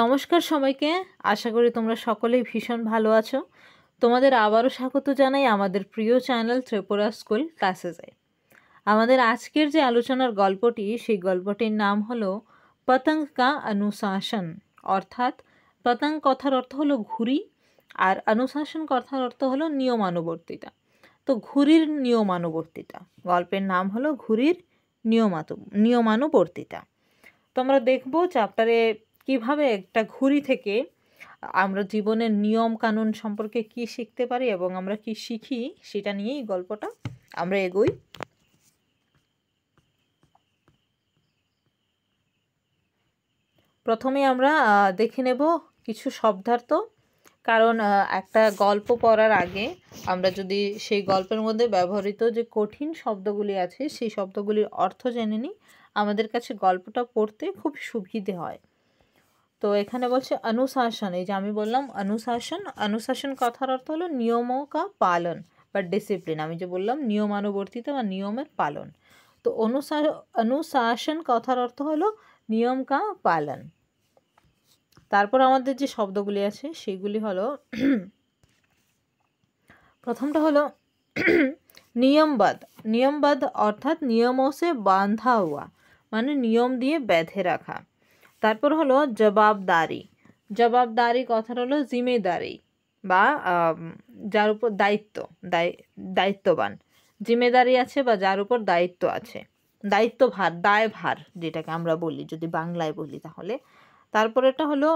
নমস্কার সবাইকে আশা করি তোমরা সকলেই ভীষণ ভালো আছো তোমাদের আবারও স্বাগত জানাই আমাদের প্রিয় চ্যানেল ত্রিপুরা স্কুল ক্লাসে যায় আমাদের আজকের যে আলোচনার গল্পটি সেই গল্পটির নাম হলো পতঙ্গ কা অনুশাসন অর্থাৎ পতঙ্গ কথার অর্থ হলো ঘুরি আর অনুশাসন কথার অর্থ হলো নিয়মানুবর্তিতা তো ঘুরির নিয়মানুবর্তিতা গল্পের নাম হলো ঘুরির নিয়মাত নিয়মানুবর্তিতা তোমরা দেখবো চ্যাপ্টারে কিভাবে একটা ঘুরি থেকে আমরা জীবনের নিয়ম কানুন সম্পর্কে কি শিখতে পারি এবং আমরা কি শিখি সেটা নিয়েই গল্পটা আমরা এগোই প্রথমে আমরা দেখে নেব কিছু শব্দার্থ কারণ একটা গল্প পড়ার আগে আমরা যদি সেই গল্পের মধ্যে ব্যবহৃত যে কঠিন শব্দগুলি আছে সেই শব্দগুলির অর্থ জেনে নিই আমাদের কাছে গল্পটা পড়তে খুব সুবিধে হয় তো এখানে বলছে অনুশাসন এই যে আমি বললাম অনুশাসন অনুশাসন কথার অর্থ হলো নিয়ম কা পালন বা ডিসিপ্লিন আমি যে বললাম নিয়মানুবর্তিত বা নিয়মের পালন তো অনুশা অনুশাসন কথার অর্থ হলো নিয়ম কা পালন তারপর আমাদের যে শব্দগুলি আছে সেগুলি হলো প্রথমটা হলো নিয়মবাদ নিয়মবাদ অর্থাৎ নিয়ম সে বাঁধা হওয়া মানে নিয়ম দিয়ে বেঁধে রাখা তারপর হলো জবাবদারি জবাবদারি কথাটা হলো জিমেদারি বা যার উপর দায়িত্ব দায়িত্ববান জিমেদারি আছে বা যার উপর দায়িত্ব আছে দায়িত্বভার দায়ভার যেটাকে আমরা বলি যদি বাংলায় বলি তাহলে তারপরেটা হলো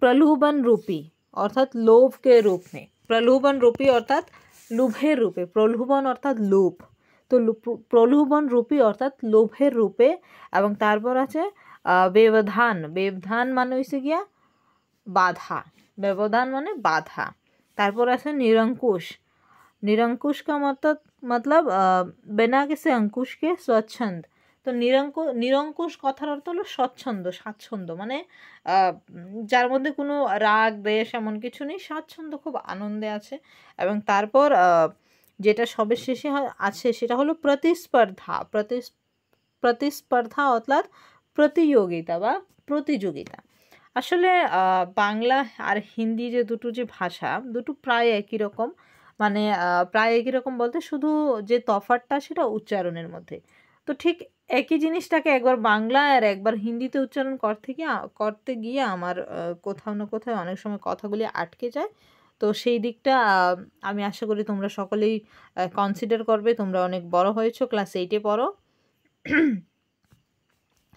প্রলোভন রূপী অর্থাৎ লোভকে রূপ মে প্রলোভন রূপী অর্থাৎ লোভের রূপে প্রলোভন অর্থাৎ লোভ তো প্রলোভন রূপী অর্থাৎ লোভের রূপে এবং তারপর আছে ব্যবধান ব্যবধান মানে হয়েছে গিয়া বাধা ব্যবধান মানে বাধা তারপর আছে নিরঙ্কুশ নিরঙ্কুশ का অর্থাৎ মতলব বেনা किसी অঙ্কুশকে স্বচ্ছন্দ তো নিরঙ্কু নিরঙ্কুশ কথার অর্থ হলো স্বচ্ছন্দ স্বাচ্ছন্দ্য মানে যার মধ্যে কোনো রাগ দেশ এমন কিছু নেই স্বাচ্ছন্দ্য খুব আনন্দে আছে এবং তারপর যেটা সবের শেষে আছে সেটা হলো প্রতিস্পর্ধা প্রতিস্পর্ধা অর্থাৎ প্রতিযোগিতা বা প্রতিযোগিতা আসলে বাংলা আর হিন্দি যে দুটো যে ভাষা দুটো প্রায় একই রকম মানে প্রায় একই রকম বলতে শুধু যে তফাতটা সেটা উচ্চারণের মধ্যে তো ঠিক একই জিনিসটাকে একবার বাংলা আর একবার হিন্দিতে উচ্চারণ করতে গিয়ে করতে গিয়ে আমার কোথাও না কোথাও অনেক সময় কথাগুলি আটকে যায় তো সেই দিকটা আমি আশা করি তোমরা সকলেই কনসিডার করবে তোমরা অনেক বড় হয়েছো ক্লাস এইটে পড়ো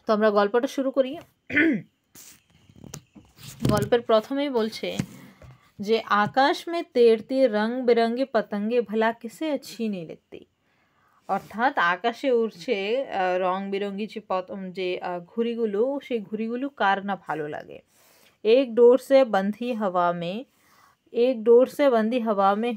তো আমরা গল্পটা শুরু করি গল্পের প্রথমেই বলছে যে আকাশ মে তেরতে রং বেরঙ্গে পতঙ্গে ভলা কিসে ছিনে লেতে অর্থাৎ আকাশে উড়ছে রং বেরঙ্গি যে পতম যে ঘুড়িগুলো সেই ঘুড়িগুলো কার না ভালো লাগে এক ডোর সে বন্ধি হাওয়া মেয়ে एक डोर से बंदी हवा में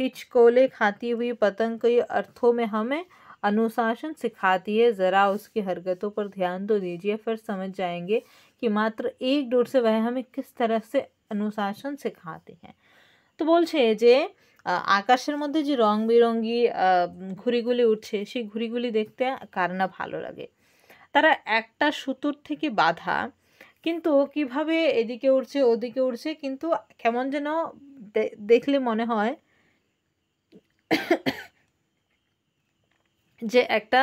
हिचकोले खाती हुई पतंग कई अर्थों में हमें अनुशासन सिखाती है ज़रा उसकी हरकतों पर ध्यान तो दीजिए फिर समझ जाएंगे कि मात्र एक डोर से वह हमें किस तरह से अनुशासन सिखाती हैं तो বলছে যে मध्य जो रंग बिरंगी বেরঙ্গি ঘুড়িগুলি उठे से ঘুড়িগুলি দেখতে কার না ভালো লাগে তারা একটা সুতোর থেকে কিন্তু কিভাবে এদিকে উঠছে ওদিকে উঠছে কিন্তু কেমন যেন দেখলে মনে হয় যে একটা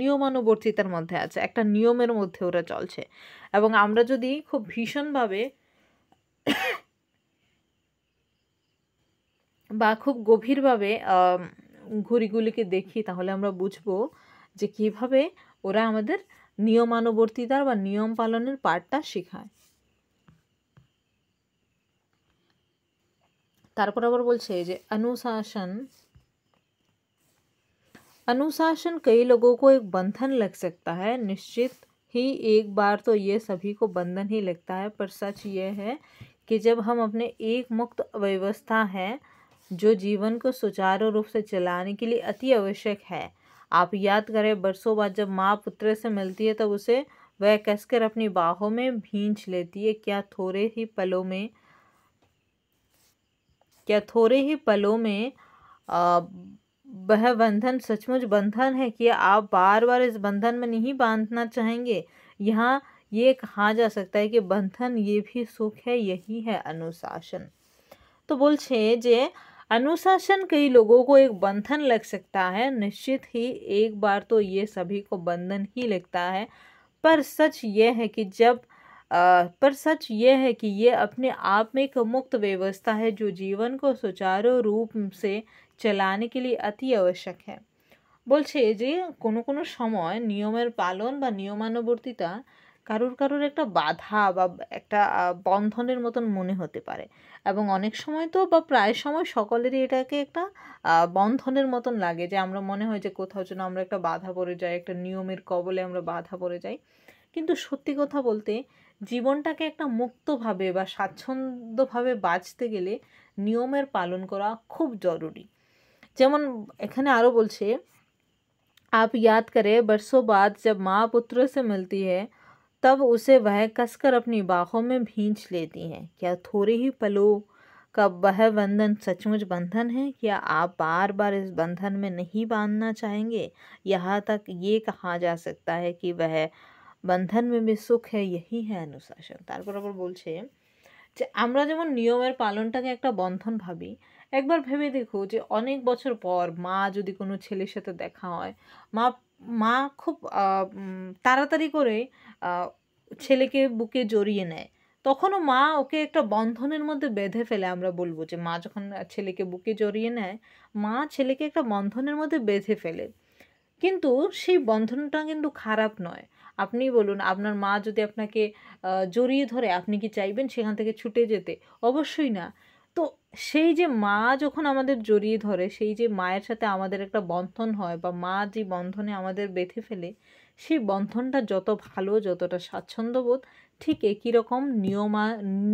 নিয়মানুবর্তিতার মধ্যে আছে একটা নিয়মের মধ্যে ওরা চলছে এবং আমরা যদি খুব ভীষণভাবে বা খুব গভীরভাবে ঘুড়িগুলিকে দেখি তাহলে আমরা বুঝবো যে কিভাবে ওরা আমাদের নিয়মানুবর্তিতার नियम पालन पार्टा शिखाय শেখায় তারপর আবার বলছে अनुशासन अनुशासन कई लोगों को एक बंधन लग सकता है निश्चित ही एक बार तो ये सभी को बंधन ही लगता है पर सच ये है कि जब हम अपने एक मुक्त व्यवस्था है जो जीवन को सुचारू रूप से चलाने के लिए अति आवश्यक है आप याद करें बरसों बाद जब माँ पुत्र से मिलती है तब उसे वह कसकर अपनी बाहों में भींच लेती है क्या थोड़े ही पलों में क्या थोड़े ही पलों में वह बंधन सचमुच बंधन है कि आप बार बार इस बंधन में नहीं बांधना चाहेंगे यहाँ ये कहा जा सकता है कि बंधन ये भी सुख है यही है अनुशासन तो बोल छे जे अनुशासन कई लोगों को एक बंधन लग सकता है निश्चित ही एक बार तो ये सभी को बंधन ही लगता है पर सच यह है कि जब आ, पर सच यह है कि ये अपने आप में एक मुक्त व्यवस्था है जो जीवन को सुचारू रूप से চালানে গেলে অতি আবশ্যক হ্যাঁ বলছে যে কোনো কোনো সময় নিয়মের পালন বা নিয়মানুবর্তিতা কারোর কারোর একটা বাধা বা একটা বন্ধনের মতন মনে হতে পারে এবং অনেক সময় তো বা প্রায় সময় সকলেরই এটাকে একটা বন্ধনের মতন লাগে যে আমরা মনে হয় যে কোথাও যেন আমরা একটা বাধা পড়ে যাই একটা নিয়মের কবলে আমরা বাধা পড়ে যাই কিন্তু সত্যি কথা বলতে জীবনটাকে একটা মুক্তভাবে বা স্বাচ্ছন্দ্যভাবে বাঁচতে গেলে নিয়মের পালন করা খুব জরুরি যেমন এখানে আরও বলছে আপ ইয়াদ করে बरसों বাদ যাব মা পুত্র সে মিলতি হ্যাঁ तब उसे वह कसकर अपनी बाहों में भींच लेती हैं क्या थोड़े ही पलों का वह बंधन सचमुच बंधन है क्या आप बार बार इस बंधन में नहीं बांधना चाहेंगे यहाँ तक ये कहा जा सकता है कि वह बंधन में भी सुख है यही है अनुशासन तरह बोल जब नियम पालन टाइम एक बंधन भावी एक बार भेबे देखो जो अनेक बचर पर माँ जदि को देखा है माँ মা খুব তাড়াতাড়ি করে ছেলেকে বুকে জড়িয়ে নেয় তখনও মা ওকে একটা বন্ধনের মধ্যে বেঁধে ফেলে আমরা বলবো যে মা যখন ছেলেকে বুকে জড়িয়ে নেয় মা ছেলেকে একটা বন্ধনের মধ্যে বেঁধে ফেলে কিন্তু সেই বন্ধনটা কিন্তু খারাপ নয় আপনি বলুন আপনার মা যদি আপনাকে জড়িয়ে ধরে আপনি কি চাইবেন সেখান থেকে ছুটে যেতে অবশ্যই না তো সেই যে মা যখন আমাদের জড়িয়ে ধরে সেই যে মায়ের সাথে আমাদের একটা বন্ধন হয় বা মা যে বন্ধনে আমাদের বেঁধে ফেলে সেই বন্ধনটা যত ভালো যতটা স্বাচ্ছন্দ্যবোধ ঠিক একই রকম নিয়মা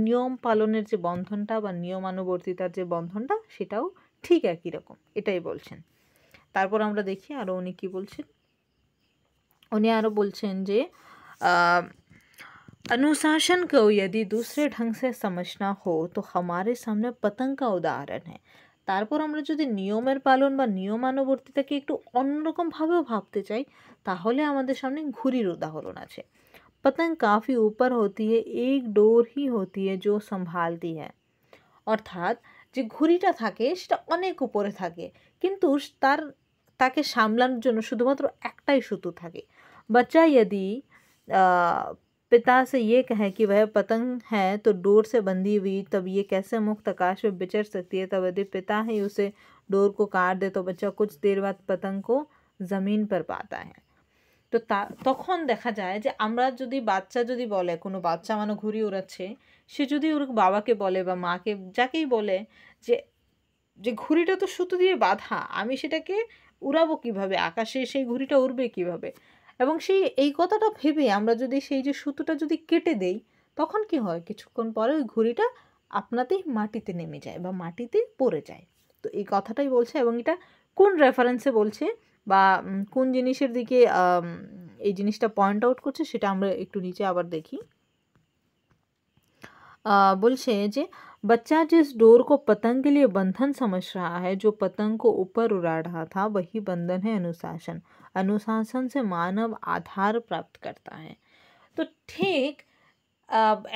নিয়ম পালনের যে বন্ধনটা বা নিয়মানুবর্তিতার যে বন্ধনটা সেটাও ঠিক একই রকম এটাই বলছেন তারপর আমরা দেখি আরও উনি কী বলছেন উনি আরও বলছেন যে अनुशासन को यदि दूसरे ढंग से समझना হো তো हमारे সামনে পতঙ্গ का উদাহরণ है তারপর আমরা যদি নিয়মের পালন বা নিয়মানুবর্তিতাকে একটু অন্যরকমভাবেও ভাবতে চাই তাহলে আমাদের সামনে ঘুড়ির উদাহরণ আছে पतंग কাফি উপর হতি এক ডোর হি হতি है जो संभालती অর্থাৎ যে ঘুড়িটা থাকে সেটা অনেক উপরে থাকে কিন্তু তার তাকে সামলানোর জন্য শুধুমাত্র একটাই সুতো থাকে বাচ্চা যদি पिता से ये कहे कि वह पतंग है तो डोर से बंधी हुई तब ये कैसे मुक्त आकाश में बिचर सकती है तब यदि पिता ही उसे डोर को काट दे तो बच्चा कुछ देर बाद पतंग को जमीन पर पाता है तो तक तो देखा जाए जो जदि बाच्चा जदि बोले को मानो घूरी उड़ाचे से जदि और बाबा के बोले बा माँ के जाके बोले जे जे घुड़ीटा तो सूतो दिए बाधा हमें से उड़ब क्यों आकाशे से घुड़ीटा उड़बे क्यों এবং সেই এই কথাটা ভেবে আমরা যদি সেই যে সুতোটা যদি কেটে দেই তখন কি হয় কিছুক্ষণ পরে ওই ঘুড়িটা আপনাতেই মাটিতে নেমে যায় বা মাটিতে পড়ে যায় তো এই কথাটাই বলছে এবং এটা কোন রেফারেন্সে বলছে বা কোন জিনিসের দিকে এই জিনিসটা পয়েন্ট আউট করছে সেটা আমরা একটু নিচে আবার দেখি বলছে যে বাচ্চা যে ডোর কো पतंग লিয়ে বন্ধন बंधन समझ যে পতঙ্গ উপর पतंग को ऊपर उड़ा रहा था वही अनुशासन से মানব আধার প্রাপ্ত করতা হ্যাঁ তো ঠিক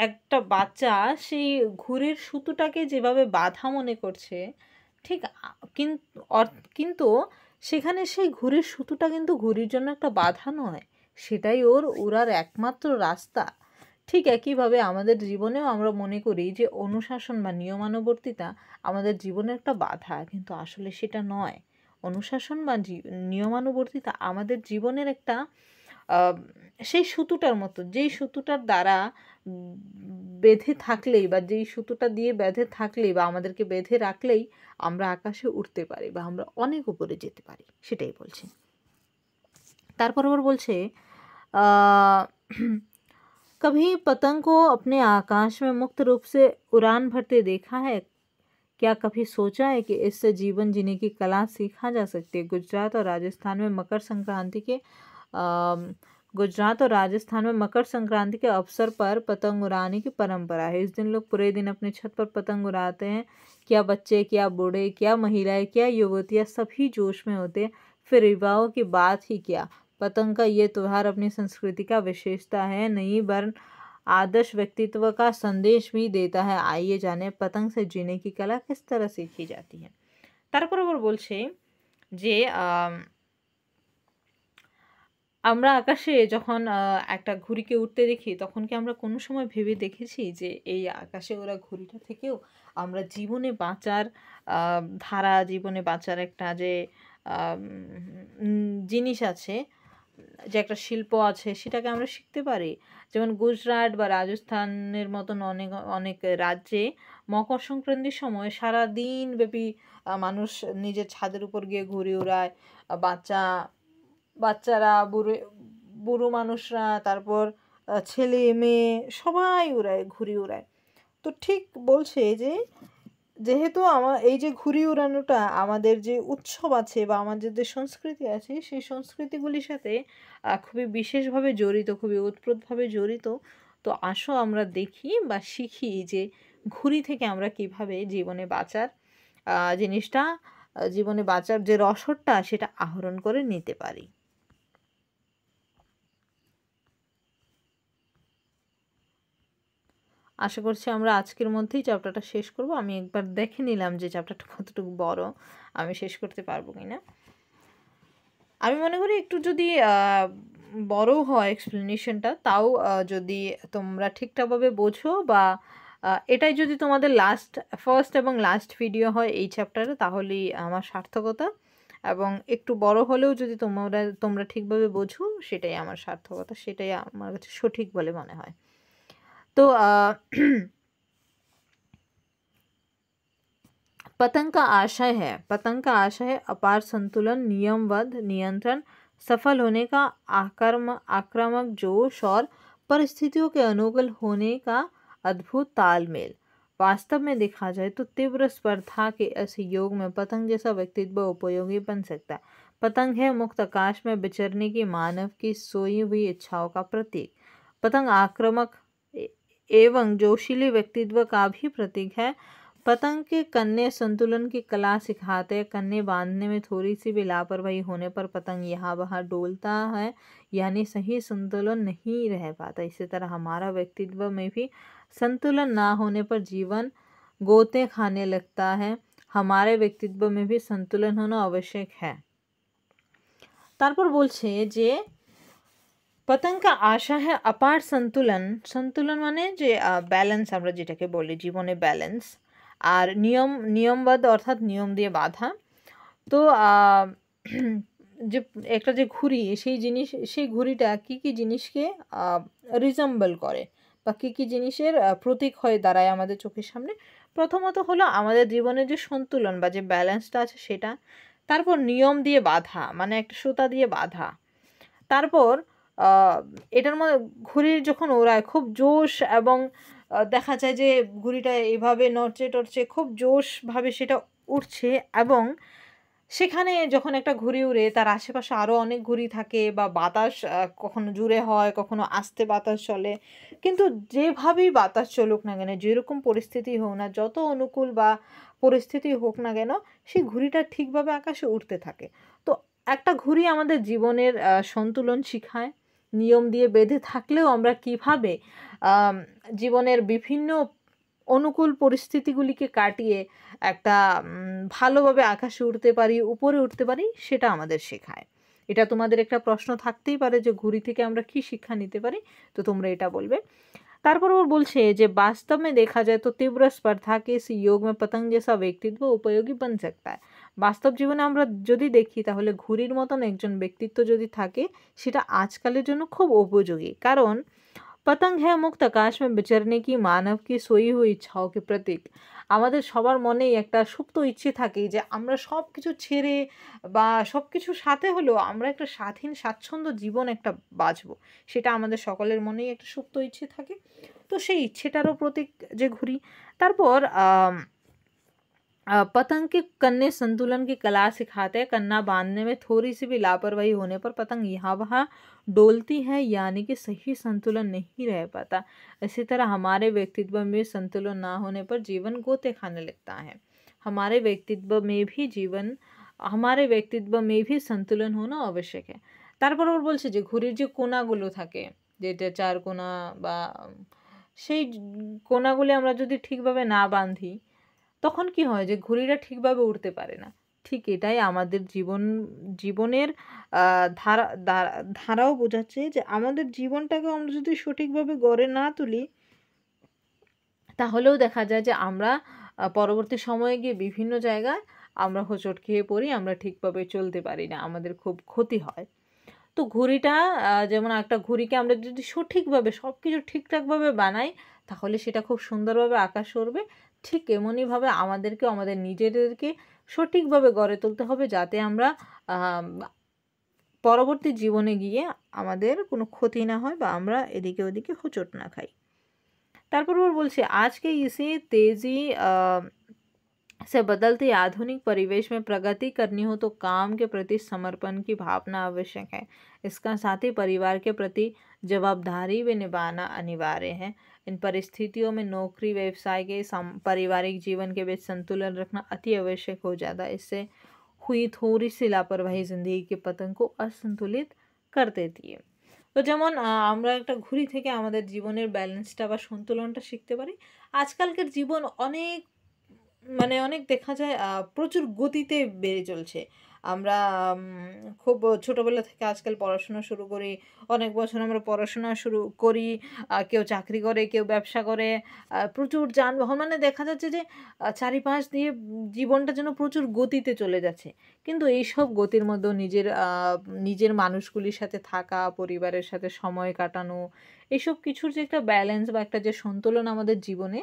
একটা বাচ্চা সেই ঘুরের সুতোটাকে যেভাবে বাধা মনে করছে ঠিক কিন্তু সেখানে সেই ঘুরের সুতোটা কিন্তু ঘুরির জন্য একটা বাধা নয় সেটাই ওর উড়ার একমাত্র রাস্তা ঠিক একইভাবে আমাদের জীবনেও আমরা মনে করি যে অনুশাসন বা নিয়মানুবর্তিতা আমাদের জীবনে একটা বাধা কিন্তু আসলে সেটা নয় অনুশাসন বা নিয়মানুবর্তিতা আমাদের জীবনের একটা সেই সুতুটার মতো যেই সুতুটার দ্বারা বেঁধে থাকলেই বা যেই সুতোটা দিয়ে বেঁধে থাকলেই বা আমাদেরকে বেঁধে রাখলেই আমরা আকাশে উঠতে পারি বা আমরা অনেক উপরে যেতে পারি সেটাই বলছে তারপর আবার বলছে কভি পতঙ্গ আপনি আকাশ মে মুক্ত রূপ সে উড়ান ভরতে দেখা হ্যাঁ क्या कभी सोचा है कि इससे जीवन जीने की कला सीखा जा सकती है गुजरात और राजस्थान में मकर संक्रांति के गुजरात और राजस्थान में मकर संक्रांति के अवसर पर पतंग उड़ाने की परंपरा है इस दिन लोग पूरे दिन अपने छत पर पतंग उड़ाते हैं क्या बच्चे क्या बूढ़े क्या महिलाएं क्या युवतियाँ सभी जोश में होते हैं फिर विवाहों की बात ही क्या पतंग का ये त्यौहार अपनी संस्कृति का विशेषता है नहीं वर्ण आदर्श व्यक्तित्व का संदेश भी देता है आइए जाने पतंग से जीने की कला किस तरह सीखी जाती है তারপর আবার বলছে যে আমরা আকাশে যখন একটা ঘুড়িকে উঠতে দেখি তখন কি আমরা কোনো সময় ভেবে দেখেছি যে এই আকাশে ওরা ঘুড়িটা থেকেও আমরা জীবনে বাঁচার ধারা জীবনে বাঁচার একটা যে জিনিস আছে যে একটা শিল্প আছে সেটাকে আমরা শিখতে পারি যেমন গুজরাট বা রাজস্থানের মতন অনেক অনেক রাজ্যে মকর সংক্রান্তির সময় সারা দিন ব্যাপী মানুষ নিজের ছাদের উপর গিয়ে ঘুরে ওড়ায় বাচ্চা বাচ্চারা বুড়ো বুড়ো মানুষরা তারপর ছেলে মেয়ে সবাই উড়ায় ঘুরে উড়ায় তো ঠিক বলছে যে যেহেতু আমার এই যে ঘুড়ি উড়ানোটা আমাদের যে উৎসব আছে বা আমাদের যে সংস্কৃতি আছে সেই সংস্কৃতিগুলির সাথে খুবই বিশেষভাবে জড়িত খুবই উৎপ্রতভাবে জড়িত তো আসো আমরা দেখি বা শিখি যে ঘুরি থেকে আমরা কিভাবে জীবনে বাঁচার জিনিসটা জীবনে বাঁচার যে রসদটা সেটা আহরণ করে নিতে পারি আশা করছি আমরা আজকের মধ্যেই চ্যাপ্টারটা শেষ করব আমি একবার দেখে নিলাম যে চ্যাপ্টারটা কতটুকু বড় আমি শেষ করতে পারবো কি না আমি মনে করি একটু যদি বড় হয় এক্সপ্লেনেশনটা তাও যদি তোমরা ঠিকঠাকভাবে বোঝো বা এটাই যদি তোমাদের লাস্ট ফার্স্ট এবং লাস্ট ভিডিও হয় এই চ্যাপ্টারে তাহলেই আমার সার্থকতা এবং একটু বড় হলেও যদি তোমরা তোমরা ঠিকভাবে বোঝো সেটাই আমার সার্থকতা সেটাই আমার কাছে সঠিক বলে মনে হয় तो आ, पतंग का आशय है पतंग का आशय है अपार संतुलन नियमबद्ध नियंत्रण सफल होने का आक्रम आक्रामक जोश और परिस्थितियों के अनुकूल होने का अद्भुत तालमेल वास्तव में देखा जाए तो तीव्र स्पर्धा के ऐसे योग में पतंग जैसा व्यक्तित्व उपयोगी बन सकता है पतंग है मुक्त आकाश में विचरने की मानव की सोई हुई इच्छाओं का प्रतीक पतंग आक्रामक एवं जोशीले व्यक्तित्व का भी प्रतीक है पतंग के कन्ने संतुलन की कला सिखाते हैं कन्ने बांधने में थोड़ी सी भी लापरवाही होने पर पतंग यहाँ वहाँ डोलता है यानी सही संतुलन नहीं रह पाता इसी तरह हमारा व्यक्तित्व में भी संतुलन ना होने पर जीवन गोते खाने लगता है हमारे व्यक्तित्व में भी संतुलन होना आवश्यक है তারপর बोल जे পতঙ্গ আশা হ্যাঁ অপার সন্তুলন সন্তুলন মানে যে ব্যালেন্স আমরা যেটাকে বলি জীবনে ব্যালেন্স আর নিয়ম নিয়মবদ্ধ অর্থাৎ নিয়ম দিয়ে বাধা তো যে একটা যে ঘুড়ি সেই জিনিস সেই ঘুড়িটা কী কী জিনিসকে রিজেম্বল করে বা কী কী জিনিসের প্রতীক হয়ে দাঁড়ায় আমাদের চোখের সামনে প্রথমত হলো আমাদের জীবনের যে সন্তুলন বা যে ব্যালেন্সটা আছে সেটা তারপর নিয়ম দিয়ে বাধা মানে একটা সুতা দিয়ে বাধা তারপর এটার মধ্যে ঘুড়ির যখন ওড়ায় খুব জোশ এবং দেখা যায় যে ঘুড়িটা এভাবে নড়চে টরছে খুব জোশভাবে সেটা উঠছে এবং সেখানে যখন একটা ঘুড়ি উড়ে তার আশেপাশে আরও অনেক ঘুড়ি থাকে বা বাতাস কখনো জুড়ে হয় কখনো আস্তে বাতাস চলে কিন্তু যেভাবেই বাতাস চলুক না কেন যেরকম পরিস্থিতি হোক না যত অনুকূল বা পরিস্থিতি হোক না কেন সেই ঘুড়িটা ঠিকভাবে আকাশে উঠতে থাকে তো একটা ঘুড়ি আমাদের জীবনের সন্তুলন শিখায় নিয়ম দিয়ে বেঁধে থাকলেও আমরা কিভাবে জীবনের বিভিন্ন অনুকূল পরিস্থিতিগুলিকে কাটিয়ে একটা ভালোভাবে আকাশে উঠতে পারি উপরে উঠতে পারি সেটা আমাদের শেখায় এটা তোমাদের একটা প্রশ্ন থাকতেই পারে যে ঘুরি থেকে আমরা কি শিক্ষা নিতে পারি তো তোমরা এটা বলবে তারপর ও বলছে যে বাস্তবে দেখা যায় তো তীব্র স্পর্ধাকে स्पर्धा के পতঙ্গ योग ব্যক্তিত্ব উপযোগী বন व्यक्तित्व বাস্তব জীবনে আমরা যদি দেখি তাহলে ঘুরির মতন একজন ব্যক্তিত্ব যদি থাকে সেটা আজকালের জন্য খুব উপযোগী কারণ পতঙ্গ হ্যাঁ মুক্ত আকাশ মে বিচারণে কি মানব কি সই হয়ে ইচ্ছাও কি প্রতীক আমাদের সবার মনেই একটা সুপ্ত ইচ্ছে থাকে যে আমরা সব কিছু ছেড়ে বা সব কিছু সাথে হলেও আমরা একটা স্বাধীন স্বাচ্ছন্দ্য জীবন একটা বাঁচব সেটা আমাদের সকলের মনেই একটা সুপ্ত ইচ্ছে থাকে তো সেই ইচ্ছেটারও প্রতীক যে ঘুরি তারপর पतंग के कन्ने संतुलन की कला सिखाते हैं कन्ना बांधने में थोड़ी सी भी लापरवाही होने पर पतंग यहाँ वहाँ डोलती है यानी कि सही संतुलन नहीं रह पाता इसी तरह हमारे व्यक्तित्व में संतुलन ना होने पर जीवन गोते खाने लगता है हमारे व्यक्तित्व में भी जीवन हमारे व्यक्तित्व में भी संतुलन होना आवश्यक है তারপর ওর বলছে যে ঘুড়ির যে কোনাগুলো থাকে যেটা চার কোনা বা সেই কোনাগুলি আমরা যদি ঠিকভাবে না বাঁধি তখন কি হয় যে ঘড়িটা ঠিকভাবে উঠতে পারে না ঠিক এটাই আমাদের জীবন জীবনের ধারা ধারাও বোঝাচ্ছে যে আমাদের জীবনটাকে আমরা যদি সঠিকভাবে গড়ে না তুলি তাহলেও দেখা যায় যে আমরা পরবর্তী সময়ে গিয়ে বিভিন্ন জায়গায় আমরা হোঁচট খেয়ে পড়ি আমরা ঠিকভাবে চলতে পারি না আমাদের খুব ক্ষতি হয় তো ঘুড়িটা যেমন একটা ঘুড়িকে আমরা যদি সঠিকভাবে সব কিছু ঠিকঠাকভাবে বানাই তাহলে সেটা খুব সুন্দরভাবে আকাশ করবে ठीक केমনি ভাবে আমাদেরকে আমাদের নীজেদেরকে সঠিকভাবে গড়ে তুলতে হবে যাতে আমরা পরবর্তী জীবনে গিয়ে আমাদের কোনো ক্ষতি না হয় বা আমরা এদিকে ওদিকে হোচট না খাই তারপরে বলছে আজকে इसी तेजी से बदलते आधुनिक परिवेश में प्रगति करनी हो तो काम के प्रति समर्पण की भावना आवश्यक है इसके साथ ही परिवार के प्रति जवाबदारी निभाना अनिवार्य है इन परिस्थितियों में नौकरी व्यवसाय के पारिवारिक जीवन के बीच संतुलन रखना अति आवश्यक हो जाता है इससे हुई थोड़ी सी लापरवाही जिंदगी के पतन को असंतुलित कर देती है तो जमन एक घूरी थे जीवन बैलेंसटा सन्तुलन शिखते परि आजकलकर जीवन अनेक मैंने अनेक देखा जाए प्रचुर गति बेड़े चलते আমরা খুব ছোটোবেলা থেকে আজকাল পড়াশোনা শুরু করি অনেক বছর আমরা পড়াশোনা শুরু করি কেউ চাকরি করে কেউ ব্যবসা করে প্রচুর যানবাহন মানে দেখা যাচ্ছে যে চারিপাশ দিয়ে জীবনটা যেন প্রচুর গতিতে চলে যাচ্ছে কিন্তু এইসব গতির মধ্যেও নিজের নিজের মানুষগুলির সাথে থাকা পরিবারের সাথে সময় কাটানো এইসব কিছুর যে একটা ব্যালেন্স বা একটা যে সন্তুলন আমাদের জীবনে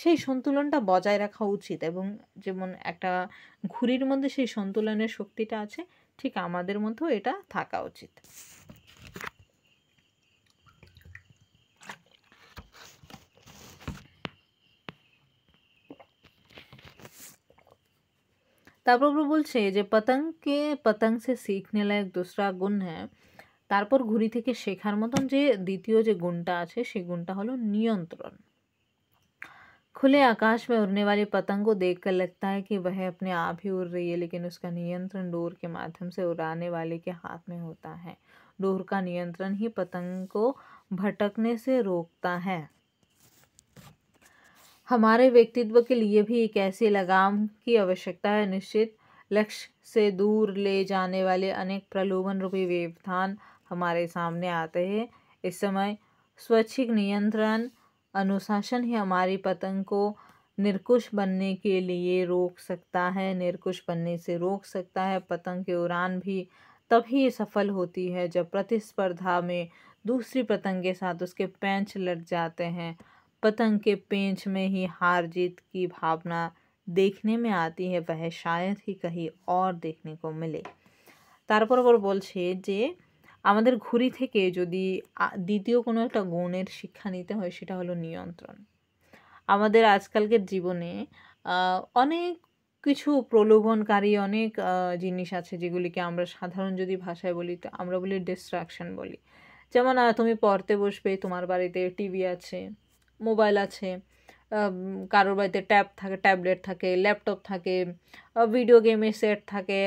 সেই সন্তুলনটা বজায় রাখা উচিত এবং যেমন একটা ঘুড়ির মধ্যে সেই সন্তুলনের শক্তিটা আছে ঠিক আমাদের মধ্যেও এটা থাকা উচিত তারপর বলছে যে পতঙ্গকে পতঙ্গ সে শিখনে লায়ক দোসরা গুণ হ্যাঁ তারপর ঘুড়ি থেকে শেখার মতন যে দ্বিতীয় যে গুণটা আছে সেই গুণটা হলো নিয়ন্ত্রণ खुले आकाश में उड़ने वाली पतंग को देख लगता है कि वह अपने आप ही उड़ रही है लेकिन उसका नियंत्रण डोर के माध्यम से उड़ाने वाले के हाथ में होता है डोर का नियंत्रण ही पतंग को भटकने से रोकता है हमारे व्यक्तित्व के लिए भी एक ऐसी लगाम की आवश्यकता है निश्चित लक्ष्य से दूर ले जाने वाले अनेक प्रलोभन रूपी व्यवधान हमारे सामने आते हैं इस समय स्वैच्छिक नियंत्रण अनुशासन ही हमारी पतंग को निरकुश बनने के लिए रोक सकता है निरकुश बनने से रोक सकता है पतंग के उड़ान भी तभी सफल होती है जब प्रतिस्पर्धा में दूसरी पतंग के साथ उसके पैंच लग जाते हैं पतंग के पेंच में ही हार जीत की भावना देखने में आती है वह शायद ही कहीं और देखने को मिले তারপর बोल বলছে যে আমাদের ঘুরি থেকে যদি দ্বিতীয় কোনো একটা গুণের শিক্ষা নিতে হয় সেটা হলো নিয়ন্ত্রণ আমাদের আজকালকের জীবনে অনেক কিছু প্রলোভনকারী অনেক জিনিস আছে যেগুলিকে আমরা সাধারণ যদি ভাষায় বলি আমরা বলি ডিস্ট্রাকশন বলি যেমন তুমি পড়তে বসবে তোমার বাড়িতে টিভি আছে মোবাইল আছে কারোর বাড়িতে ট্যাব থাকে ট্যাবলেট থাকে ল্যাপটপ থাকে ভিডিও গেমের সেট থাকে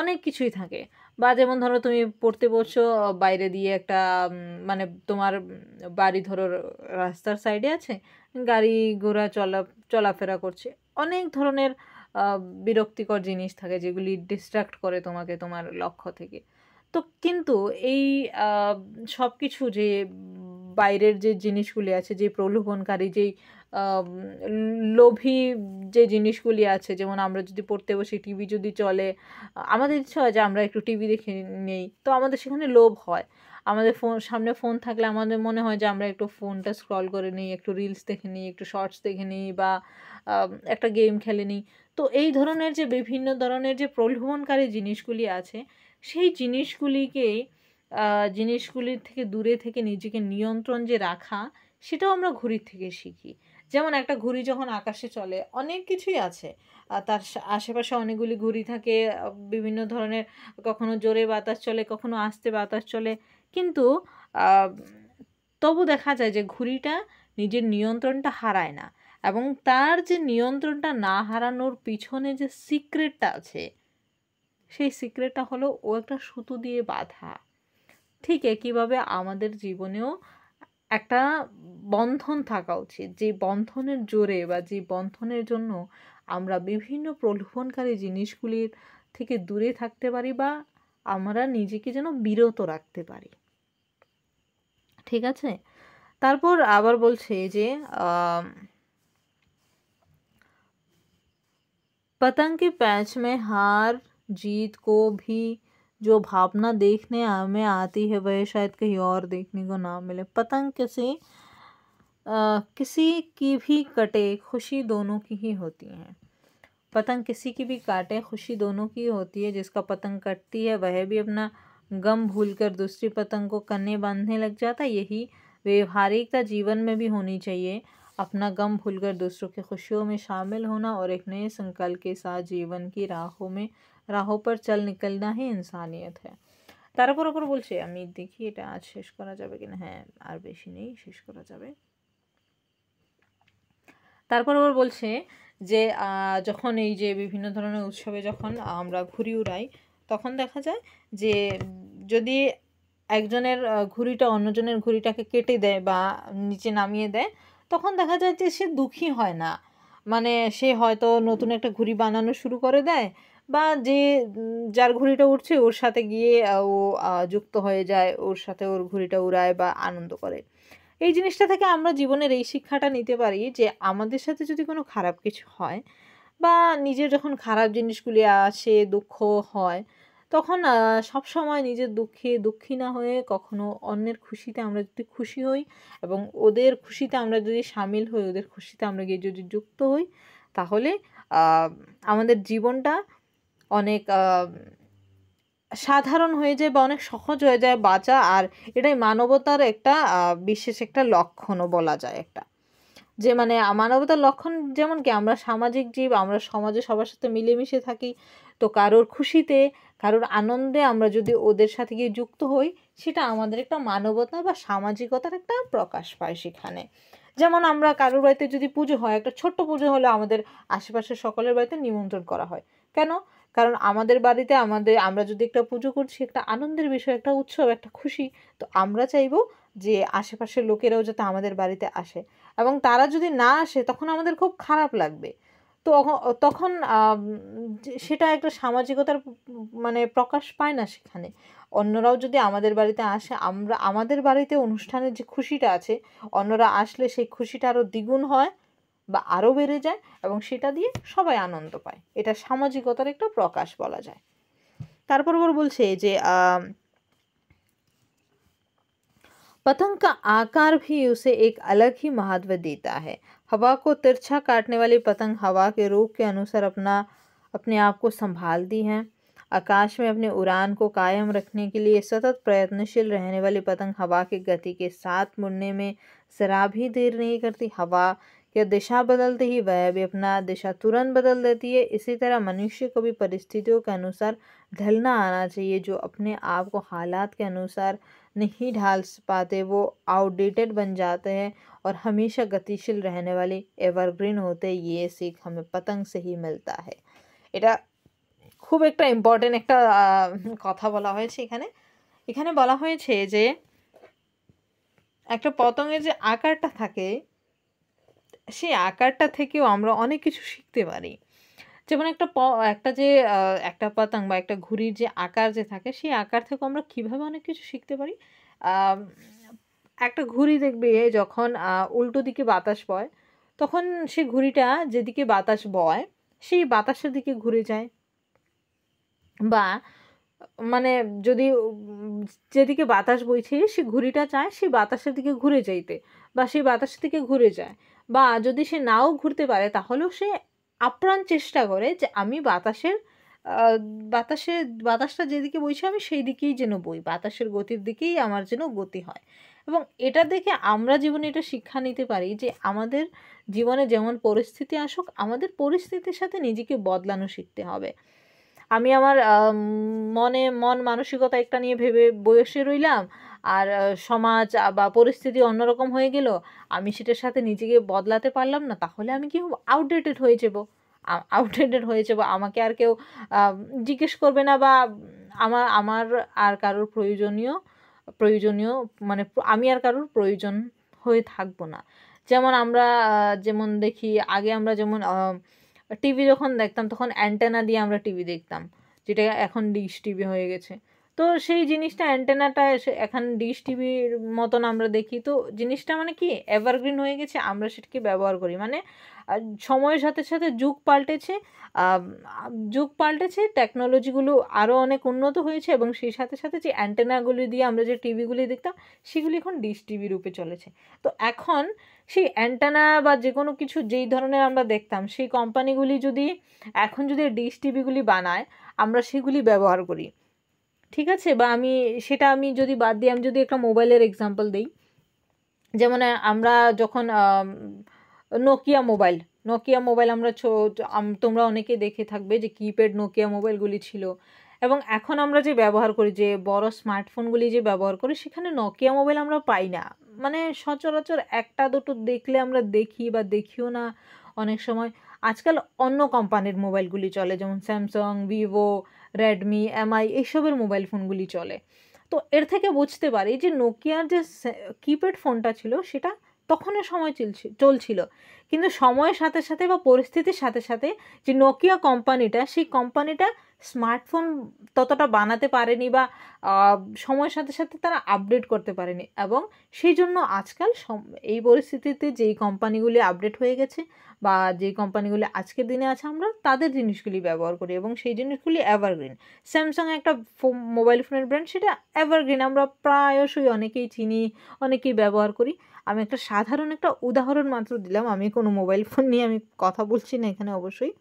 অনেক কিছুই থাকে বা যেমন ধরো তুমি পড়তে বসছো বাইরে দিয়ে একটা মানে তোমার বাড়ি ধরো রাস্তার সাইডে আছে গাড়ি ঘোড়া চলা চলাফেরা করছে অনেক ধরনের বিরক্তিকর জিনিস থাকে যেগুলি ডিস্ট্র্যাক্ট করে তোমাকে তোমার লক্ষ্য থেকে তো কিন্তু এই সব কিছু যে বাইরের যে জিনিসগুলি আছে যে প্রলোভনকারী যেই লোভী যে জিনিসগুলি আছে যেমন আমরা যদি পড়তে বসি টিভি যদি চলে আমাদের ইচ্ছা হয় যে আমরা একটু টিভি দেখে নেই তো আমাদের সেখানে লোভ হয় আমাদের ফোন সামনে ফোন থাকলে আমাদের মনে হয় যে আমরা একটু ফোনটা স্ক্রল করে নিই একটু রিলস দেখে নিই একটু শর্টস দেখে নিই বা একটা গেম খেলে নিই তো এই ধরনের যে বিভিন্ন ধরনের যে প্রলোভনকারী জিনিসগুলি আছে সেই জিনিসগুলিকে জিনিসগুলির থেকে দূরে থেকে নিজেকে নিয়ন্ত্রণ যে রাখা সেটাও আমরা ঘুরির থেকে শিখি যেমন একটা ঘুড়ি যখন আকাশে চলে অনেক কিছুই আছে তার আশেপাশে অনেকগুলি ঘুড়ি থাকে বিভিন্ন ধরনের কখনো জোরে বাতাস চলে কখনো আস্তে বাতাস চলে কিন্তু তবু দেখা যায় যে ঘুড়িটা নিজের নিয়ন্ত্রণটা হারায় না এবং তার যে নিয়ন্ত্রণটা না হারানোর পিছনে যে সিক্রেটটা আছে সেই সিক্রেটটা হলো ও একটা সুতো দিয়ে বাঁধা ঠিক একইভাবে আমাদের জীবনেও একটা বন্ধন থাকা উচিত যে বন্ধনের জোরে বা যে বন্ধনের জন্য আমরা বিভিন্ন প্রলোভনকারী জিনিসগুলির থেকে দূরে থাকতে পারি বা আমরা নিজেকে যেন বিরত রাখতে পারি ঠিক আছে তারপর আবার বলছে যে पतंग के মে হার জিত কো ভি जो भावना देखने हमें आती है वह शायद कहीं और देखने को ना मिले पतंग किसे किसी की भी कटे खुशी दोनों की ही होती है पतंग किसी की भी काटे खुशी दोनों की होती है जिसका पतंग कटती है वह भी अपना गम भूलकर दूसरी पतंग को कन्ने बांधने लग जाता यही व्यवहारिकता जीवन में भी होनी चाहिए अपना गम भूलकर दूसरों की खुशियों में शामिल होना और एक नए संकल्प के साथ जीवन की राहों में রাহোं पर চল না হি ইনসানিয়ত হ্যাঁ তার উপর উপর বলছে আমি দেখি এটা আজ শেষ করা যাবে কিনা হ্যাঁ আর বেশি নেই শেষ করা যাবে তারপর আবার বলছে যে যখন এই যে বিভিন্ন ধরনের উৎসবে যখন আমরা ঘুরি উড়াই তখন দেখা যায় যে যদি একজনের ঘুড়িটা অন্যজনের ঘুড়িটাকে কেটে দেয় বা নিচে নামিয়ে দেয় তখন দেখা যায় যে সে দুঃখী হয় না মানে সে হয়তো নতুন একটা ঘুড়ি বানানো শুরু করে দেয় বা যে যার ঘুড়িটা উঠছে ওর সাথে গিয়ে ও যুক্ত হয়ে যায় ওর সাথে ওর ঘুড়িটা উড়ায় বা আনন্দ করে এই জিনিসটা থেকে আমরা জীবনের এই শিক্ষাটা নিতে পারি যে আমাদের সাথে যদি কোনো খারাপ কিছু হয় বা নিজের যখন খারাপ জিনিসগুলি আসে দুঃখ হয় তখন সব সময় নিজের দুঃখে দুঃখী না হয়ে কখনো অন্যের খুশিতে আমরা যদি খুশি হই এবং ওদের খুশিতে আমরা যদি সামিল হই ওদের খুশিতে আমরা গিয়ে যদি যুক্ত হই তাহলে আমাদের জীবনটা অনেক সাধারণ হয়ে যায় বা অনেক সহজ হয়ে যায় বাঁচা আর এটাই মানবতার একটা বিশেষ একটা লক্ষণও বলা যায় একটা যে মানে মানবতার লক্ষণ যেমন কি আমরা সামাজিক জীব আমরা সমাজে সবার সাথে মিলেমিশে থাকি তো কারোর খুশিতে কারোর আনন্দে আমরা যদি ওদের সাথে গিয়ে যুক্ত হই সেটা আমাদের একটা মানবতা বা সামাজিকতার একটা প্রকাশ পায় সেখানে যেমন আমরা কারোর বাড়িতে যদি পুজো হয় একটা ছোট্ট পুজো হলে আমাদের আশেপাশের সকলের বাড়িতে নিমন্ত্রণ করা হয় কেন কারণ আমাদের বাড়িতে আমাদের আমরা যদি একটা পুজো করছি একটা আনন্দের বিষয় একটা উৎসব একটা খুশি তো আমরা চাইব যে আশেপাশের লোকেরাও যাতে আমাদের বাড়িতে আসে এবং তারা যদি না আসে তখন আমাদের খুব খারাপ লাগবে তো তখন সেটা একটা সামাজিকতার মানে প্রকাশ পায় না সেখানে অন্যরাও যদি আমাদের বাড়িতে আসে আমরা আমাদের বাড়িতে অনুষ্ঠানের যে খুশিটা আছে অন্যরা আসলে সেই খুশিটা আরও দ্বিগুণ হয় आो আরও जाए যায় এবং সেটা দিয়ে সবাই আনন্দ পায় এটা সামাজিকতার একটা প্রকাশ বলা যায় पतंग का आकार भी उसे एक अलग ही महत्व देता है हवा को तिरछा काटने वाली पतंग हवा के रूप के अनुसार अपना अपने आप को संभालती है आकाश में अपने उड़ान को कायम रखने के लिए सतत प्रयत्नशील रहने वाली पतंग हवा के गति के साथ मुड़ने में ज़रा भी देर नहीं करती हवा या दिशा बदलते ही वह भी अपना दिशा तुरंत बदल देती है इसी तरह मनुष्य को भी परिस्थितियों के अनुसार ढलना आना चाहिए जो अपने आप को हालात के अनुसार नहीं ढाल पाते वो आउटडेटेड बन जाते हैं और हमेशा गतिशील रहने वाले एवरग्रीन होते ये सीख हमें पतंग से ही मिलता है इटा खूब एक ইম্পর্টেন্ট एक कथा बला बला एक पतंगे जो आकार সেই আকারটা থেকেও আমরা অনেক কিছু শিখতে পারি যেমন একটা প একটা যে একটা পতং বা একটা ঘুড়ির যে আকার যে থাকে সেই আকার থেকেও আমরা কিভাবে অনেক কিছু শিখতে পারি একটা ঘুড়ি দেখবে যখন উল্টো দিকে বাতাস বয় তখন সে ঘুড়িটা যেদিকে বাতাস বয় সেই বাতাসের দিকে ঘুরে যায় বা মানে যদি যেদিকে বাতাস বইছে সে ঘুড়িটা চায় সেই বাতাসের দিকে ঘুরে যাইতে বা সেই বাতাসের দিকে ঘুরে যায় বা যদি সে নাও ঘুরতে পারে তাহলেও সে আপ্রাণ চেষ্টা করে যে আমি বাতাসের বাতাসে বাতাসটা যেদিকে বইছে আমি সেই দিকেই যেন বই বাতাসের গতির দিকেই আমার যেন গতি হয় এবং এটা দেখে আমরা জীবনে এটা শিক্ষা নিতে পারি যে আমাদের জীবনে যেমন পরিস্থিতি আসুক আমাদের পরিস্থিতির সাথে নিজেকে বদলানো শিখতে হবে আমি আমার মনে মন মানসিকতা একটা নিয়ে ভেবে বয়সে রইলাম আর সমাজ বা পরিস্থিতি অন্যরকম হয়ে গেল আমি সেটার সাথে নিজেকে বদলাতে পারলাম না তাহলে আমি কি আউটডেটেড হয়ে যাব আউটডেটেড হয়ে যাব আমাকে আর কেউ জিজ্ঞেস করবে না বা আমার আমার আর কারোর প্রয়োজনীয় প্রয়োজনীয় মানে আমি আর কারোর প্রয়োজন হয়ে থাকবো না যেমন আমরা যেমন দেখি আগে আমরা যেমন টিভি যখন দেখতাম তখন অ্যান্টেনা দিয়ে আমরা টিভি দেখতাম যেটা এখন ডিশ টিভি হয়ে গেছে তো সেই জিনিসটা অ্যান্টেনাটা এখন ডিশ টিভির মতন আমরা দেখি তো জিনিসটা মানে কি এভারগ্রিন হয়ে গেছে আমরা সেটাকে ব্যবহার করি মানে সময়ের সাথে সাথে যুগ পাল্টেছে যুগ পাল্টেছে টেকনোলজিগুলো আরও অনেক উন্নত হয়েছে এবং সেই সাথে সাথে যে অ্যান্টেনাগুলি দিয়ে আমরা যে টিভিগুলি দেখতাম সেগুলি এখন ডিশ টিভি রূপে চলেছে তো এখন সেই অ্যান্টেনা বা যে কোনো কিছু যেই ধরনের আমরা দেখতাম সেই কোম্পানিগুলি যদি এখন যদি ডিশ টিভিগুলি বানায় আমরা সেগুলি ব্যবহার করি ঠিক আছে বা আমি সেটা আমি যদি বাদ দিই আমি যদি একটা মোবাইলের এক্সাম্পল দিই যেমন আমরা যখন নোকিয়া মোবাইল নোকিয়া মোবাইল আমরা তোমরা অনেকে দেখে থাকবে যে কিপ্যাড নোকিয়া মোবাইলগুলি ছিল এবং এখন আমরা যে ব্যবহার করি যে বড় স্মার্টফোনগুলি যে ব্যবহার করি সেখানে নোকিয়া মোবাইল আমরা পাই না মানে সচরাচর একটা দুটো দেখলে আমরা দেখি বা দেখিও না অনেক সময় আজকাল অন্য কোম্পানির মোবাইলগুলি চলে যেমন স্যামসাং ভিভো রেডমি এমআই এইসবের মোবাইল ফোনগুলি চলে তো এর থেকে বুঝতে পারি যে নোকিয়ার যে কিপ্যাড ফোনটা ছিল সেটা তখনও সময় চলছে চলছিল কিন্তু সময়ের সাথে সাথে বা পরিস্থিতির সাথে সাথে যে নোকিয়া কোম্পানিটা সেই কোম্পানিটা স্মার্টফোন ততটা বানাতে পারেনি বা সময়ের সাথে সাথে তারা আপডেট করতে পারেনি এবং সেই জন্য আজকাল এই পরিস্থিতিতে যেই কোম্পানিগুলি আপডেট হয়ে গেছে বা যে কোম্পানিগুলি আজকের দিনে আছে আমরা তাদের জিনিসগুলি ব্যবহার করি এবং সেই জিনিসগুলি এভারগ্রিন স্যামসাং একটা মোবাইল ফোনের ব্র্যান্ড সেটা এভারগ্রিন আমরা প্রায়শই অনেকেই চিনি অনেকেই ব্যবহার করি আমি একটা সাধারণ একটা উদাহরণ মাত্র দিলাম আমি কোনো মোবাইল ফোন নিয়ে আমি কথা বলছি না এখানে অবশ্যই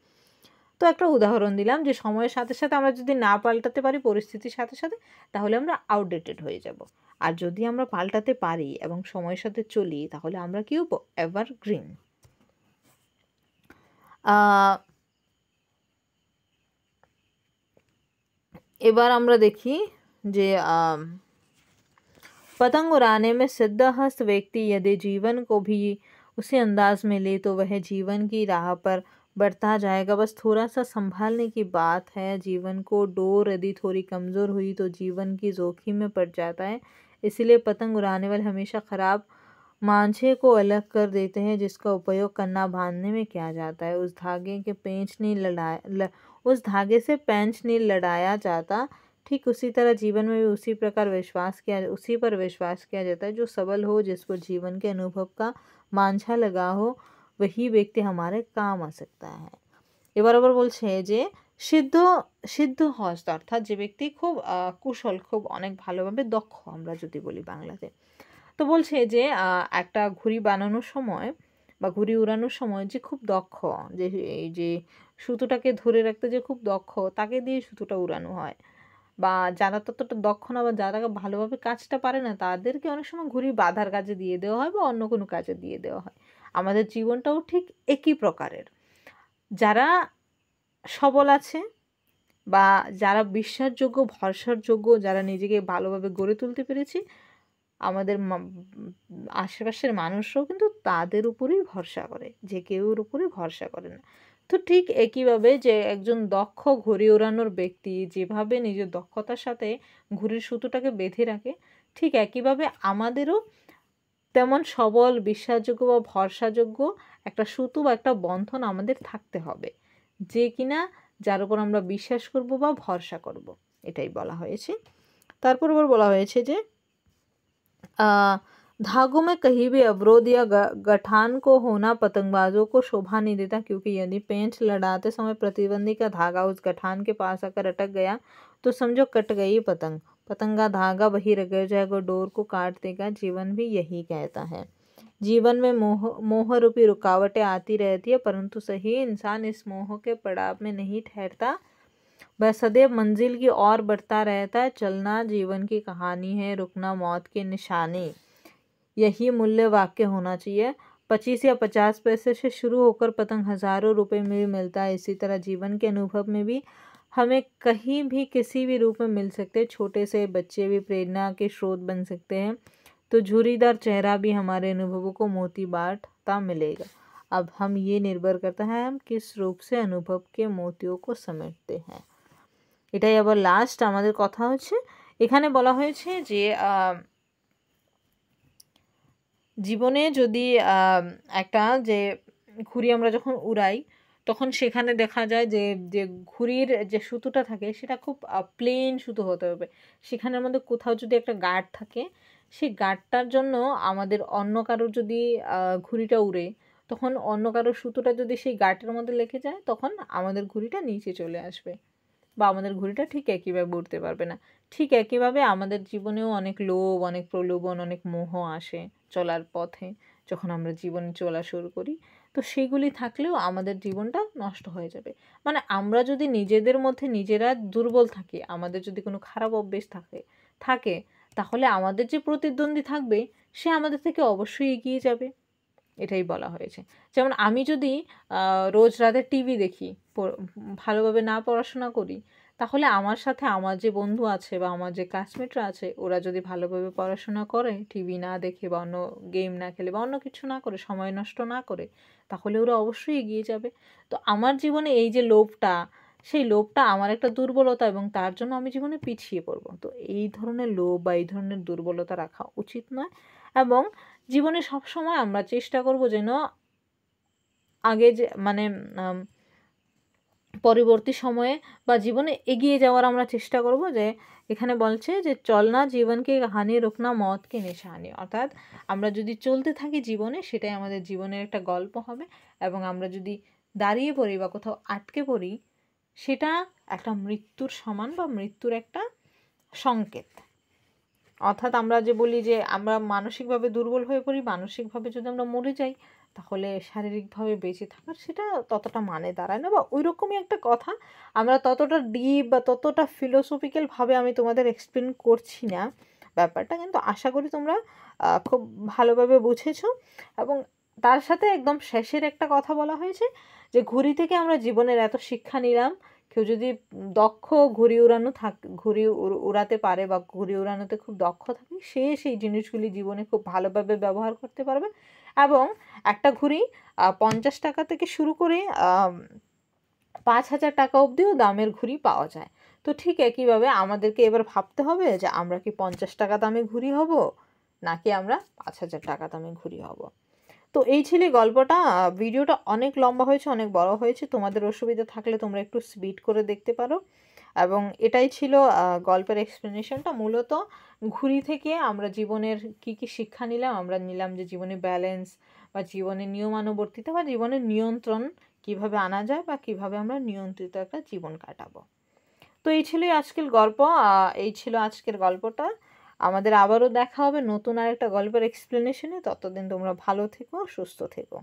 তো একটা উদাহরণ দিলাম যে সময়ের সাথে সাথে আমরা যদি না পাল্টাতে পারি পরিস্থিতির সাথে সাথে তাহলে আমরা আউটডেটেড হয়ে যাব আর যদি আমরা পাল্টাতে পারি এবং সময়ের সাথে চলি তাহলে আমরা কি হবো এভার গ্রিন এবার আমরা দেখি যে পতঙ্গ রানে মে সিদ্ধহস্ত ব্যক্তি যদি জীবন को भी উসে अंदाज में ले तो জীবন কী রাহ পর बढ़ता जाएगा बस थोड़ा सा संभालने की बात है जीवन को डोर यदि थोड़ी कमज़ोर हुई तो जीवन की जोखिम में पड़ जाता है इसीलिए पतंग उड़ाने वाले हमेशा ख़राब मांझे को अलग कर देते हैं जिसका उपयोग करना बांधने में किया जाता है उस धागे के पेंच नहीं लड़ाया ल, उस धागे से पेंच नहीं लड़ाया जाता ठीक उसी तरह जीवन में भी उसी प्रकार विश्वास किया उसी पर विश्वास किया जाता है जो सबल हो जिसको जीवन के अनुभव का मांझा लगा हो वही ব্যক্তি हमारे কাম আ सकता है এবার আবার বলছে যে সিদ্ধ সিদ্ধ হস্ত অর্থাৎ যে ব্যক্তি খুব কুশল খুব অনেক ভালোভাবে দক্ষ আমরা যদি বলি বাংলাতে তো বলছে যে একটা ঘুড়ি বানানোর সময় বা ঘুড়ি উড়ানোর সময় যে খুব দক্ষ যে এই যে সুতোটাকে ধরে রাখতে যে খুব দক্ষ তাকে দিয়ে সুতোটা উড়ানো হয় বা যারা ততটা দক্ষ না বা যারা ভালোভাবে কাজটা পারে না তাদেরকে অনেক সময় ঘুড়ি বাধার কাজে দিয়ে দেওয়া হয় বা অন্য কোনো কাজে দিয়ে দেওয়া হয় আমাদের জীবনটাও ঠিক একই প্রকারের যারা সবল আছে বা যারা বিশ্বাসযোগ্য ভরসার যোগ্য যারা নিজেকে ভালোভাবে গড়ে তুলতে পেরেছি আমাদের আশেপাশের মানুষরাও কিন্তু তাদের উপরেই ভরসা করে যে কেউর উপরে ভরসা করে না তো ঠিক একইভাবে যে একজন দক্ষ ঘুড়ি ওড়ানোর ব্যক্তি যেভাবে নিজের দক্ষতার সাথে ঘুড়ির সুতোটাকে বেঁধে রাখে ঠিক একইভাবে আমাদেরও তেমন সবল বিশ্বাসযোগ্য বা ভরসাযোগ্য একটা সুতো বা একটা বন্ধন আমাদের থাকতে হবে যে কিনা যার উপর আমরা বিশ্বাস করব বা ভরসা করব এটাই বলা হয়েছে তারপর আবার বলা হয়েছে যে धागों কহিবে অবরোধিয়া গঠান अवरोध या गठान को होना पतंगबाजों को शोभा नहीं देता क्योंकि यदि पेंच लड़ाते समय प्रतिबंधी का धागा उस गठान के पास आकर अटक गया तो समझो पतंगा धागा वही रगड़ जाएगा डोर को काट देगा जीवन भी यही कहता है जीवन में मोह मोह रूपी रुकावटें आती रहती है परंतु सही इंसान इस मोह के पड़ाव में नहीं ठहरता वह सदैव मंजिल की ओर बढ़ता रहता है चलना जीवन की कहानी है रुकना मौत के निशाने यही मूल्य वाक्य होना चाहिए पच्चीस या पचास पैसे से शुरू होकर पतंग हज़ारों रुपए में भी मिलता है इसी तरह जीवन के अनुभव में भी हमें कहीं भी किसी भी रूप में मिल सकते हैं छोटे से बच्चे भी प्रेरणा के स्रोत बन सकते हैं तो झूरीदार चेहरा भी हमारे अनुभवों को मोती बांटता मिलेगा अब हम ये निर्भर करता है हम किस रूप से अनुभव के मोतियों को समेटते हैं इटाई अब लास्ट हमारे कथा होने बला जीवने जदि एक खुरी हमें जो उड़ाई তখন সেখানে দেখা যায় যে যে ঘুড়ির যে সুতোটা থাকে সেটা খুব প্লেন সুতো হতে হবে সেখানের মধ্যে কোথাও যদি একটা গার্ড থাকে সেই গার্ডটার জন্য আমাদের অন্য কারোর যদি ঘুড়িটা উড়ে তখন অন্য কারোর সুতোটা যদি সেই গার্ডের মধ্যে লেগে যায় তখন আমাদের ঘুড়িটা নিচে চলে আসবে বা আমাদের ঘুড়িটা ঠিক একইভাবে উঠতে পারবে না ঠিক একইভাবে আমাদের জীবনেও অনেক লোভ অনেক প্রলোভন অনেক মোহ আসে চলার পথে যখন আমরা জীবনে চলা শুরু করি তো সেইগুলি থাকলেও আমাদের জীবনটা নষ্ট হয়ে যাবে মানে আমরা যদি নিজেদের মধ্যে নিজেরা দুর্বল থাকি আমাদের যদি কোনো খারাপ অভ্যেস থাকে থাকে তাহলে আমাদের যে প্রতিদ্বন্দ্বী থাকবে সে আমাদের থেকে অবশ্যই এগিয়ে যাবে এটাই বলা হয়েছে যেমন আমি যদি রোজ রাতে টিভি দেখি ভালোভাবে না পড়াশোনা করি তাহলে আমার সাথে আমার যে বন্ধু আছে বা আমার যে ক্লাসমেটরা আছে ওরা যদি ভালোভাবে পড়াশোনা করে টিভি না দেখে বা অন্য গেম না খেলে বা অন্য কিছু না করে সময় নষ্ট না করে তাহলে ওরা অবশ্যই এগিয়ে যাবে তো আমার জীবনে এই যে লোভটা সেই লোভটা আমার একটা দুর্বলতা এবং তার জন্য আমি জীবনে পিছিয়ে পড়ব তো এই ধরনের লোভ বা এই ধরনের দুর্বলতা রাখা উচিত নয় এবং জীবনে সবসময় আমরা চেষ্টা করব যেন আগে যে মানে পরবর্তী সময়ে বা জীবনে এগিয়ে যাওয়ার আমরা চেষ্টা করব যে এখানে বলছে যে চল না জীবনকে হানি মদকে মতকে হানি অর্থাৎ আমরা যদি চলতে থাকি জীবনে সেটাই আমাদের জীবনের একটা গল্প হবে এবং আমরা যদি দাঁড়িয়ে পড়ি বা কোথাও আটকে পড়ি সেটা একটা মৃত্যুর সমান বা মৃত্যুর একটা সংকেত অর্থাৎ আমরা যে বলি যে আমরা মানসিকভাবে দুর্বল হয়ে পড়ি মানসিকভাবে যদি আমরা মরে যাই তাহলে শারীরিকভাবে বেঁচে থাকার সেটা ততটা মানে দাঁড়ায় না বা ওই রকমই একটা কথা আমরা ততটা ডিপ বা ততটা ফিলোসফিক্যালভাবে আমি তোমাদের এক্সপ্লেন করছি না ব্যাপারটা কিন্তু আশা করি তোমরা খুব ভালোভাবে বুঝেছো এবং তার সাথে একদম শেষের একটা কথা বলা হয়েছে যে ঘুরি থেকে আমরা জীবনের এত শিক্ষা নিলাম কেউ যদি দক্ষ ঘুড়ি উড়ানো থাক ঘুড়ি উড়াতে পারে বা ঘুড়ি উড়ানোতে খুব দক্ষ থাকে সে সেই জিনিসগুলি জীবনে খুব ভালোভাবে ব্যবহার করতে পারবে এবং একটা ঘুড়ি পঞ্চাশ টাকা থেকে শুরু করে পাঁচ হাজার টাকা অবধিও দামের ঘুড়ি পাওয়া যায় তো ঠিক একইভাবে আমাদেরকে এবার ভাবতে হবে যে আমরা কি পঞ্চাশ টাকা দামে ঘুরি হব নাকি আমরা পাঁচ হাজার টাকা দামে ঘুরি হব তো এই ছিল গল্পটা ভিডিওটা অনেক লম্বা হয়েছে অনেক বড় হয়েছে তোমাদের অসুবিধা থাকলে তোমরা একটু স্পিড করে দেখতে পারো এবং এটাই ছিল গল্পের এক্সপ্লেনেশনটা মূলত ঘুরি থেকে আমরা জীবনের কি কি শিক্ষা নিলাম আমরা নিলাম যে জীবনে ব্যালেন্স বা জীবনে নিয়মানুবর্তিতা বা জীবনের নিয়ন্ত্রণ কিভাবে আনা যায় বা কিভাবে আমরা নিয়ন্ত্রিত একটা জীবন কাটাবো তো এই ছিল আজকের গল্প এই ছিল আজকের গল্পটা আমাদের আবারও দেখা হবে নতুন একটা গল্পের এক্সপ্লেনেশনে ততদিন তোমরা ভালো থেকো সুস্থ থেকো